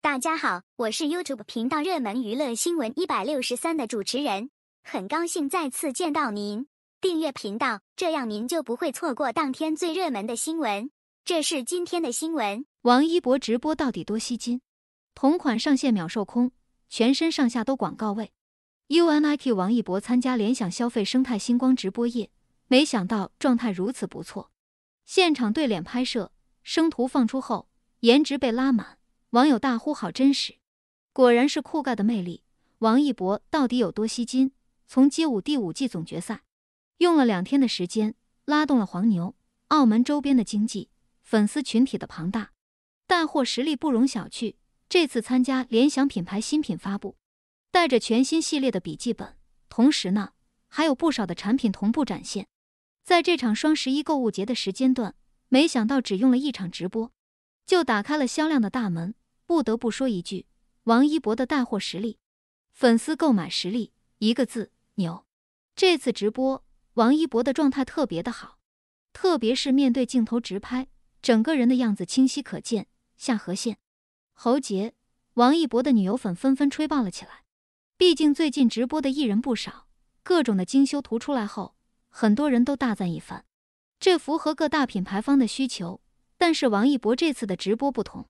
大家好，我是 YouTube 频道热门娱乐新闻一百六十三的主持人，很高兴再次见到您。订阅频道，这样您就不会错过当天最热门的新闻。这是今天的新闻：王一博直播到底多吸金？同款上线秒售空，全身上下都广告位。UNIQ 王一博参加联想消费生态星光直播夜，没想到状态如此不错，现场对脸拍摄，生图放出后，颜值被拉满。网友大呼好真实，果然是酷盖的魅力。王一博到底有多吸金？从街舞第五季总决赛，用了两天的时间拉动了黄牛、澳门周边的经济，粉丝群体的庞大，带货实力不容小觑。这次参加联想品牌新品发布，带着全新系列的笔记本，同时呢还有不少的产品同步展现。在这场双十一购物节的时间段，没想到只用了一场直播，就打开了销量的大门。不得不说一句，王一博的带货实力、粉丝购买实力，一个字牛。这次直播，王一博的状态特别的好，特别是面对镜头直拍，整个人的样子清晰可见，下颌线、喉结，王一博的女友粉纷纷吹爆了起来。毕竟最近直播的艺人不少，各种的精修图出来后，很多人都大赞一番，这符合各大品牌方的需求。但是王一博这次的直播不同。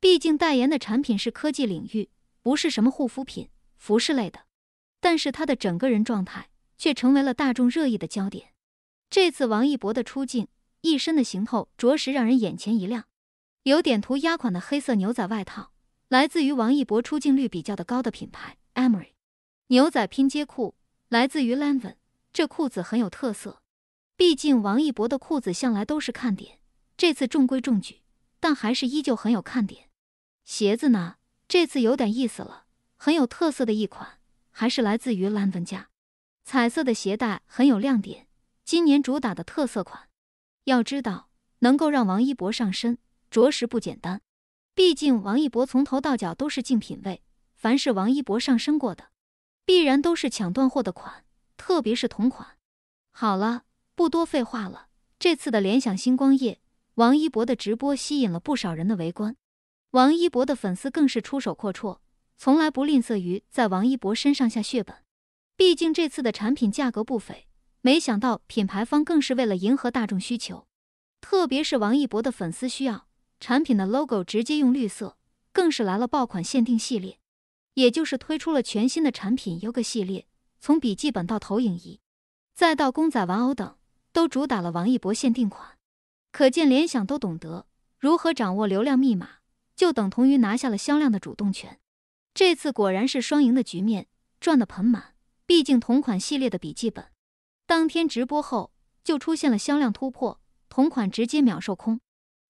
毕竟代言的产品是科技领域，不是什么护肤品、服饰类的。但是他的整个人状态却成为了大众热议的焦点。这次王一博的出镜，一身的行头着实让人眼前一亮。有点涂鸦款的黑色牛仔外套，来自于王一博出镜率比较的高的品牌 Amory。牛仔拼接裤来自于 Levi，n 这裤子很有特色。毕竟王一博的裤子向来都是看点，这次中规中矩，但还是依旧很有看点。鞋子呢？这次有点意思了，很有特色的一款，还是来自于兰文家，彩色的鞋带很有亮点。今年主打的特色款，要知道能够让王一博上身，着实不简单。毕竟王一博从头到脚都是竞品位，凡是王一博上身过的，必然都是抢断货的款，特别是同款。好了，不多废话了。这次的联想星光夜，王一博的直播吸引了不少人的围观。王一博的粉丝更是出手阔绰，从来不吝啬于在王一博身上下血本。毕竟这次的产品价格不菲，没想到品牌方更是为了迎合大众需求，特别是王一博的粉丝需要，产品的 logo 直接用绿色，更是来了爆款限定系列，也就是推出了全新的产品 yoga 系列，从笔记本到投影仪，再到公仔玩偶等，都主打了王一博限定款。可见联想都懂得如何掌握流量密码。就等同于拿下了销量的主动权，这次果然是双赢的局面，赚得盆满。毕竟同款系列的笔记本，当天直播后就出现了销量突破，同款直接秒售空。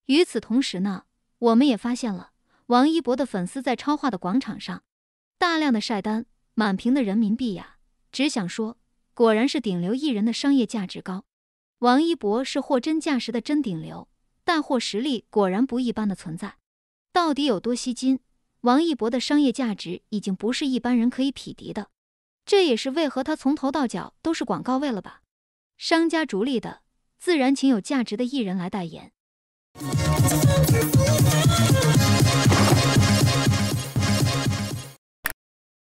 与此同时呢，我们也发现了王一博的粉丝在超话的广场上，大量的晒单，满屏的人民币呀！只想说，果然是顶流艺人的商业价值高，王一博是货真价实的真顶流，但货实力果然不一般的存在。到底有多吸金？王一博的商业价值已经不是一般人可以匹敌的，这也是为何他从头到脚都是广告位了吧？商家逐利的，自然请有价值的艺人来代言。